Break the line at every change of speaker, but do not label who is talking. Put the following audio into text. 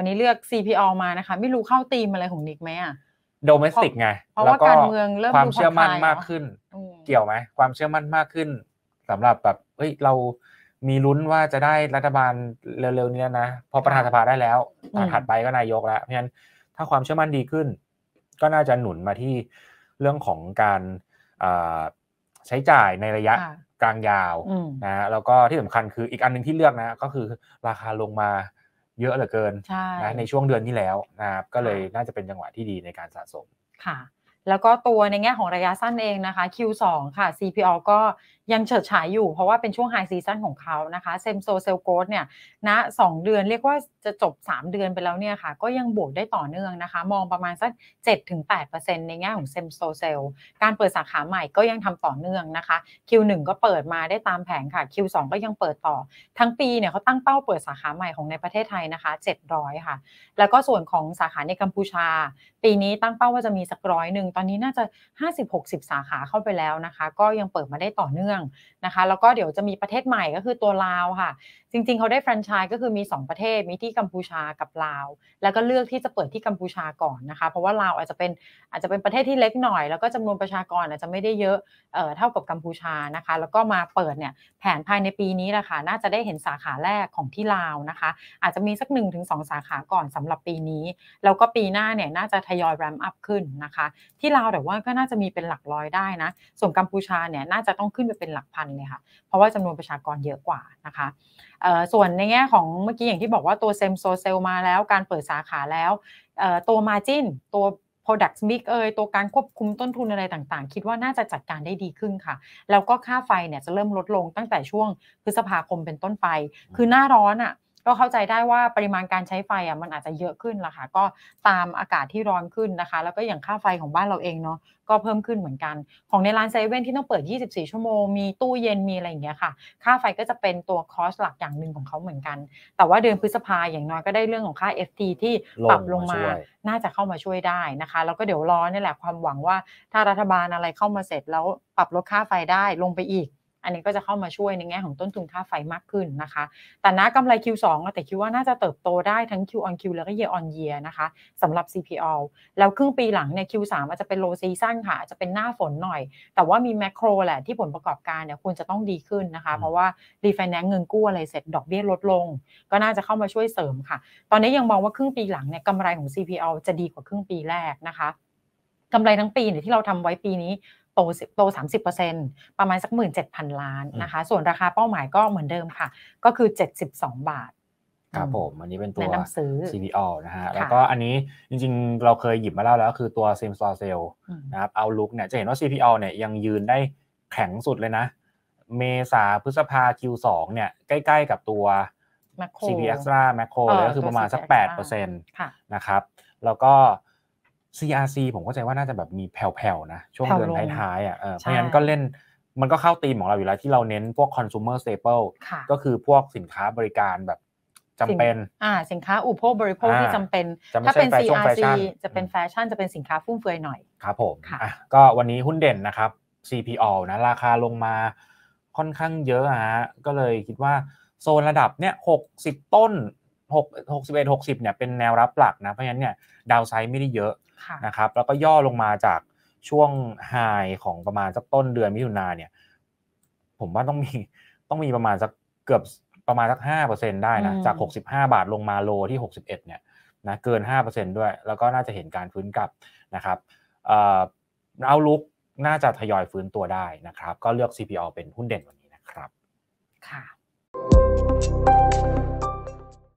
วันนี้เลือก CPO มานะคะ ไม่รู้เข้าตีมอะไรของนิกไหมอ่ะโดเมสติกไงเพราะว่าการเมืองเริ่มความเชื่อมั่นมากข
ึ้น เกี่ยวไหม ความเชื่อมั่นมากขึ้น สำหรับแบบเฮ้ยเรามีลุ้นว่าจะได้รัฐบาลเร็วๆนี้นะพอประธานสภาได้แล้วตอถัดไปก็นายกแล้ว เพราะฉะนั้นถ้าความเชื่อมั่นดีขึ้น ก็น่าจะหนุนมาที่เรื่องของการใช้จ่ายในระยะกลางยาวนะแล้วก็ที่สำคัญคืออีกอันหนึ่งที่เลือกนะ ก็คือราคาลงมาเยอะเหลือเกินนะในช่วงเดือนนี้แล้วนะครับก็เลยน่าจะเป็นจังหวะที่ดีในการสะสม
ค่ะ แล้วก็ตัวในแง่ของระยะสั้นเองนะคะ Q2 ค่ะ CPO ก็ยังเฉิดฉายอยู่เพราะว่าเป็นช่วงไฮซีซันของเขานะคะเซมโซเซลโกสเนี่ยนะสเดือนเรียกว่าจะจบ 3 เดือนไปแล้วเนี่ยค่ะ ก็ยังบวกได้ต่อเนื่องนะคะ มองประมาณสัก7-8%ในแง่ของเซมโซเซลการเปิดสาขาใหม่ก็ยังทำต่อเนื่องนะคะ Q1 ก็เปิดมาได้ตามแผนค่ะ Q2 ก็ยังเปิดต่อทั้งปีเนี่ยเขาตั้งเป้าเปิดสาขาใหม่ของในประเทศไทยนะคะ 700ค่ะแล้วก็ส่วนของสาขาในกัมพูชาปีนี้ตั้งเป้าว่าจะมีสักร้อยหนึ่งตอนนี้น่าจะ 50-60 สาขาเข้าไปแล้วนะคะ ก็ยังเปิดมาได้ต่อเนื่ององนะคะแล้วก็เดี๋ยวจะมีประเทศใหม่ก็คือตัวลาวค่ะ จริงๆ เขาได้แฟรนไชส์ก็คือมี 2 ประเทศมีที่กัมพูชากับลาว แล้วก็เลือกที่จะเปิดที่กัมพูชาก่อนนะคะ เพราะว่าลาวอาจจะเป็นอาจจะเป็นประเทศที่เล็กหน่อยแล้วก็จำนวนประชากรอาจจะไม่ได้เยอะเอ่อเท่ากับกัมพูชานะคะ แล้วก็มาเปิดเนี่ยแผนภายในปีนี้แหละค่ะน่าจะได้เห็นสาขาแรกของที่ลาวนะคะ อาจจะมีสัก 1-2 สาขาก่อนสำหรับปีนี้แล้วก็ปีหน้าเนี่ยน่าจะทยอยแรมอัพขึ้นนะคะ ที่ลาวแต่ว่าก็น่าจะมีเป็นหลักร้อยได้นะส่วนกัมพูชาเนี่ยน่าจะต้องขึ้นไปเป็นเป็นหลักพันเลยค่ะ เพราะว่าจำนวนประชากรเยอะกว่านะคะ ส่วนในแง่ของเมื่อกี้อย่างที่บอกว่าตัวเซมโซเซลมาแล้วการเปิดสาขาแล้ว ตัวมาจินตัว Product Mix เอยตัวการควบคุมต้นทุนอะไรต่างๆ คิดว่าน่าจะจัดการได้ดีขึ้นค่ะ แล้วก็ค่าไฟเนี่ยจะเริ่มลดลงตั้งแต่ช่วงพฤษภาคมเป็นต้นไป คือหน้าร้อนอะ่ะก็เข้าใจได้ว่าปริมาณการใช้ไฟอ่ะมันอาจจะเยอะขึ้นละค่ะก็ตามอากาศที่ร้อนขึ้นนะคะ แล้วก็อย่างค่าไฟของบ้านเราเองเนาะก็เพิ่มขึ้นเหมือนกัน ของในร้านเซเว่นที่ต้องเปิด 24 ชั่วโมงมีตู้เย็นมีอะไรอย่างเงี้ยค่ะค่าไฟก็จะเป็นตัวคอสหลักอย่างหนึ่งของเขาเหมือนกัน แต่ว่าเดือนพฤษภาอย่างน้อยก็ได้เรื่องของค่า FT ที่ปรับลงมาน่าจะเข้ามาช่วยได้นะคะ แล้วก็เดี๋ยวรอนี่แหละความหวังว่าถ้ารัฐบาลอะไรเข้ามาเสร็จ แล้วปรับลดค่าไฟได้ลงไปอีกอันนี้ก็จะเข้ามาช่วยในแง่ของต้นทุนค่าไฟมากขึ้นนะคะ แต่นะกำไร Q2 แต่คิดว่าน่าจะเติบโตได้ทั้ง Q on Q แล้วก็ Year on Year นะคะสำหรับ CPO แล้วครึ่งปีหลังเนี่ย Q3 อาจจะเป็นโลซีซั่นค่ะจะเป็นหน้าฝนหน่อย แต่ว่ามีแมกโครแหละที่ผลประกอบการเนี่ยควรจะต้องดีขึ้นนะคะ เพราะว่ารีไฟแนนซ์เงินกู้อะไรเสร็จดอกเบี้ยลดลง ก็น่าจะเข้ามาช่วยเสริมค่ะ ตอนนี้ยังมองว่าครึ่งปีหลังเนี่ยกำไรของ CPO จะดีกว่าครึ่งปีแรกนะคะกำไรทั้งปีเนี่ยที่เราทำไว้ปีนี้โตโต30%ประมาณสัก 17,000 ล้านนะคะ ส่วนราคาเป้าหมายก็เหมือนเดิมค่ะ ก็คือ 72 บาท
ครับผม อันนี้เป็นตัว CPO นะฮะ แล้วก็อันนี้จริงๆ เราเคยหยิบมาเล่าแล้วคือตัว s ซ m e Store Sale นะครับ เอาลุกเนี่ยจะเห็นว่า CPO เนี่ยยังยืนได้แข็งสุดเลยนะ เมษาพฤษภา Q2 เนี่ย ใกล้ ๆกับตัว CP Extra Macro เลยก็คือประมาณสัก 8%นะครับ แล้วก็ CRC ผมเข้าใจว่าน่าจะแบบมีแผ่วๆนะช่วงเดือนท้ายๆอ่ะเพราะงั้นก็เล่นมันก็เข้าตีมของเราอยู่แล้วที่เราเน้น พวก consumer staple ก็คือพวกสินค้าบริการแบบจำเป็น
อ่าสินค้าอุปโภคบริโภคที่จำเป็น ถ้าเป็น CRC จะเป็นแฟชั่นจะเป็นสินค้าฟุ่มเฟือยหน่อย ครับผมอ
่ะก็วันนี้หุ้นเด่นนะครับ CPO นะราคาลงมาค่อนข้างเยอะฮะก็เลยคิดว่าโซนระดับเนี่ยหกสิบต้นหกหกสิบเอ็ดหกสิบเนี่ยเป็นแนวรับหลักนะเพราะฉะนั้นเนี่ยดาวไซด์ไม่ได้เยอะนะครับแล้วก็ย่อลงมาจากช่วงไฮของประมาณสักต้นเดือนมิถุนาเนี่ยผมว่าต้องมีต้องมีประมาณสักเกือบประมาณสักห้าเปอร์เซ็นตได้นะจากหกสิบห้าบาทลงมาโลที่หกสิบเอ็ดเนี่ยนะเกินห้าเปอร์เซ็นด้วยแล้วก็น่าจะเห็นการฟื้นกลับนะครับเอาลุกน่าจะทยอยฟื้นตัวได้นะครับ ก็เลือก CPO เป็นหุ้นเด่นวันนี้นะครับค่ะ